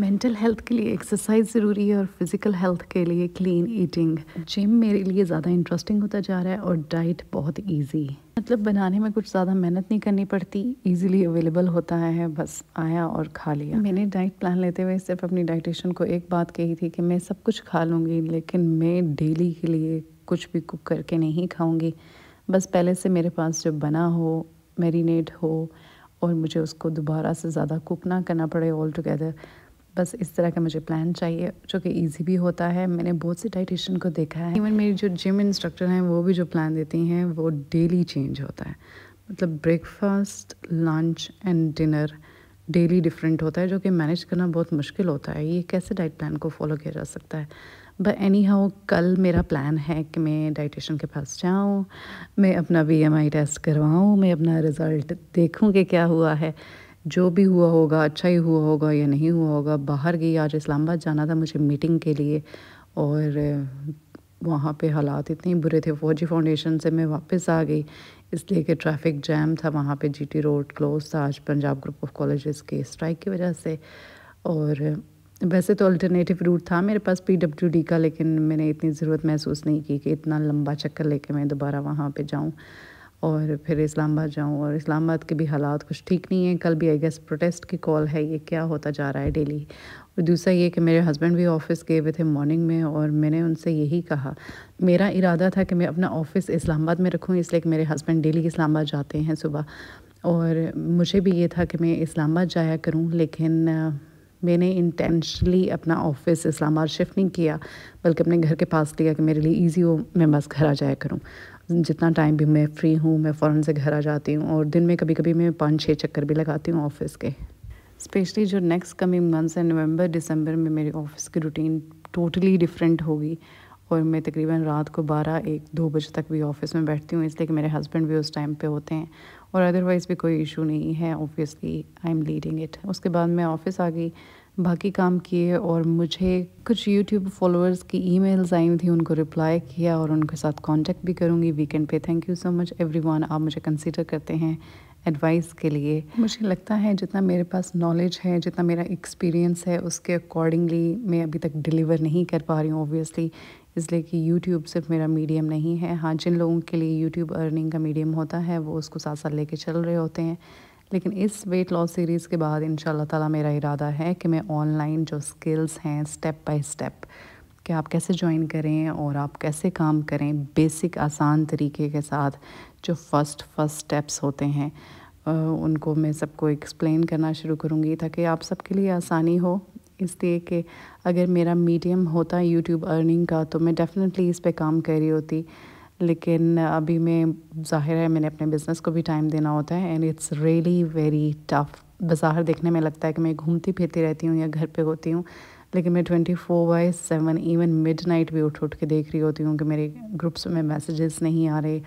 mental health के लिए exercise ज़रूरी है और फिज़िकल हेल्थ के लिए क्लीन ईटिंग जिम मेरे लिए ज़्यादा इंटरेस्टिंग होता जा रहा है और डाइट बहुत ईजी मतलब बनाने में कुछ ज़्यादा मेहनत नहीं करनी पड़ती ईजिली अवेलेबल होता है बस आया और खा लिया मैंने डाइट प्लान लेते हुए सिर्फ अपनी डाइटिशन को एक बात कही थी कि मैं सब कुछ खा लूँगी लेकिन मैं डेली के लिए कुछ भी कुक करके नहीं खाऊँगी बस पहले से मेरे पास जो बना हो मेरीनेट हो और मुझे उसको दोबारा से ज़्यादा कुक ना करना पड़े ऑल टुगेदर बस इस तरह का मुझे प्लान चाहिए जो कि ईजी भी होता है मैंने बहुत से डाइटिशियन को देखा है इवन मेरी जो जिम इंस्ट्रक्टर हैं वो भी जो प्लान देती हैं वो डेली चेंज होता है मतलब breakfast lunch and dinner daily different होता है जो कि मैनेज करना बहुत मुश्किल होता है ये कैसे डाइट प्लान को फॉलो किया जा सकता है बट एनी हाउ कल मेरा प्लान है कि मैं डाइटिशन के पास जाऊँ मैं अपना बी टेस्ट करवाऊँ मैं अपना रिज़ल्ट देखूँ कि क्या हुआ है जो भी हुआ होगा अच्छा ही हुआ होगा या नहीं हुआ होगा बाहर गई आज इस्लामाबाद जाना था मुझे मीटिंग के लिए और वहाँ पे हालात इतने बुरे थे फौजी फाउंडेशन से मैं वापस आ गई इसलिए कि ट्रैफिक जैम था वहाँ पे जीटी रोड क्लोज था आज पंजाब ग्रुप ऑफ कॉलेजेस के स्ट्राइक की वजह से और वैसे तो अल्टरनेटिव रूट था मेरे पास पी डब्ल्यू डी का लेकिन मैंने इतनी ज़रूरत महसूस नहीं की कि इतना लंबा चक्कर लेके मैं दोबारा वहाँ पे जाऊँ और फिर इस्लामाबाद जाऊँ और इस्लामाबाद के भी हालात कुछ ठीक नहीं है कल भी आई गेस प्रोटेस्ट की कॉल है ये क्या होता जा रहा है डेली और दूसरा ये कि मेरे हस्बैंड भी ऑफ़िस गए हुए थे मॉर्निंग में और मैंने उनसे यही कहा मेरा इरादा था कि मैं अपना ऑफ़िस इस्लामाबाद में रखूँ इसलिए कि मेरे हस्बैंड डेली इस्लामाबाद जाते हैं सुबह और मुझे भी ये था कि मैं इस्लामाबाद जाया करूँ लेकिन मैंने इंटेंशली अपना ऑफ़िस इस्लामाबाद शिफ्ट नहीं किया बल्कि अपने घर के पास लिया कि मेरे लिए ईजी हो मैं बस घर आ जाया करूँ जितना टाइम भी मैं फ्री हूँ मैं फ़ौरन से घर आ जाती हूँ और दिन में कभी कभी मैं पाँच छः चक्कर भी लगाती हूँ ऑफिस के स्पेशली जो नेक्स्ट कमिंग मंथ्स है नवंबर दिसंबर में मेरी ऑफिस की रूटीन टोटली डिफरेंट होगी और मैं तकरीबन रात को बारह एक दो बजे तक भी ऑफिस में बैठती हूँ इसलिए कि मेरे हस्बैंड भी उस टाइम पे होते हैं और अदरवाइज़ भी कोई इशू नहीं है obviously I am leading it उसके बाद मैं ऑफिस आ गई बाकी काम किए और मुझे कुछ यूट्यूब फॉलोअर्स की ईमेल्स आई थी उनको रिप्लाई किया और उनके साथ कांटेक्ट भी करूँगी वीकेंड पे thank you so much everyone आप मुझे कंसीडर करते हैं एडवाइस के लिए मुझे लगता है जितना मेरे पास नॉलेज है जितना मेरा एक्सपीरियंस है उसके अकॉर्डिंगली मैं अभी तक डिलीवर नहीं कर पा रही हूँ ओबियसली इसलिए कि यूट्यूब सिर्फ मेरा मीडियम नहीं है हाँ जिन लोगों के लिए यूट्यूब अर्निंग का मीडियम होता है वो उसको साथ साथ लेके चल रहे होते हैं लेकिन इस वेट लॉस सीरीज़ के बाद इन ताला मेरा इरादा है कि मैं ऑनलाइन जो स्किल्स हैं स्टेप बाय स्टेप कि आप कैसे ज्वाइन करें और आप कैसे काम करें बेसिक आसान तरीके के साथ जो फर्स्ट फर्स्ट स्टेप्स होते हैं उनको मैं सबको एक्सप्लेन करना शुरू करूँगी ताकि आप सबके लिए आसानी हो इसलिए कि अगर मेरा मीडियम होता यूट्यूब अर्निंग का तो मैं डेफ़िनेटली इस पे काम कर रही होती लेकिन अभी मैं जाहिर है मैंने अपने बिज़नेस को भी टाइम देना होता है and it's really very tough बाजार देखने में लगता है कि मैं घूमती फिरती रहती हूँ या घर पे होती हूँ लेकिन मैं twenty four by seven even midnight भी उठ उठ के देख रही होती हूँ कि मेरे ग्रुप्स में मैसेजेस नहीं आ रहे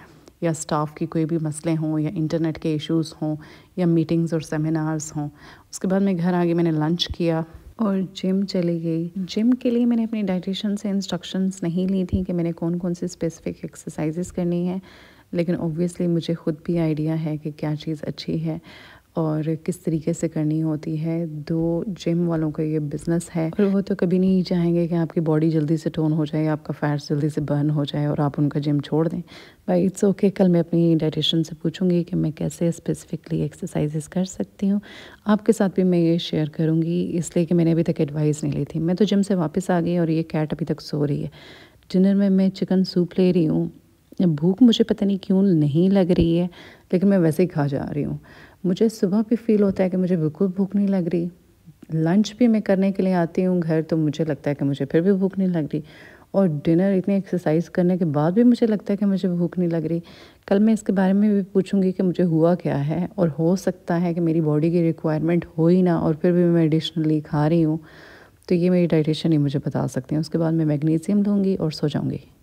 या स्टाफ की कोई भी मसले हों या इंटरनेट के इश्यूज़ हों या मीटिंग्स और सेमिनार्स हों उसके बाद मैं घर आ गई मैंने लंच किया और जिम चली गई जिम के लिए मैंने अपनी डाइटिशन से इंस्ट्रक्शंस नहीं ली थी कि मैंने कौन कौन सी स्पेसिफिक एक्सरसाइजेस करनी है लेकिन ऑब्वियसली मुझे ख़ुद भी आइडिया है कि क्या चीज़ अच्छी है और किस तरीके से करनी होती है दो जिम वालों का ये बिज़नेस है और वो तो कभी नहीं चाहेंगे कि आपकी बॉडी जल्दी से टोन हो जाए आपका फैट्स जल्दी से बर्न हो जाए और आप उनका जिम छोड़ दें भाई इट्स ओके कल मैं अपनी डाइटिशन से पूछूंगी कि मैं कैसे स्पेसिफिकली एक्सरसाइजेस कर सकती हूँ आपके साथ भी मैं ये शेयर करूँगी इसलिए कि मैंने अभी तक एडवाइस नहीं ली थी मैं तो जिम से वापस आ गई और ये कैट अभी तक सो रही है डिनर में मैं चिकन सूप ले रही हूँ भूख मुझे पता नहीं क्यों नहीं लग रही है लेकिन मैं वैसे ही खा जा रही हूँ मुझे सुबह भी फील होता है कि मुझे बिल्कुल भूख नहीं लग रही लंच भी मैं करने के लिए आती हूँ घर तो मुझे लगता है कि मुझे फिर भी भूख नहीं लग रही और डिनर इतनी एक्सरसाइज करने के बाद भी मुझे लगता है कि मुझे भूख नहीं लग रही कल मैं इसके बारे में भी पूछूंगी कि मुझे हुआ क्या है और हो सकता है कि मेरी बॉडी की रिक्वायरमेंट हो ही ना और फिर भी मैं एडिशनली खा रही हूँ तो ये मेरी डाइटेशन ही मुझे बता सकती हैं उसके बाद मैं मैग्नीशियम लूँगी और सो जाऊँगी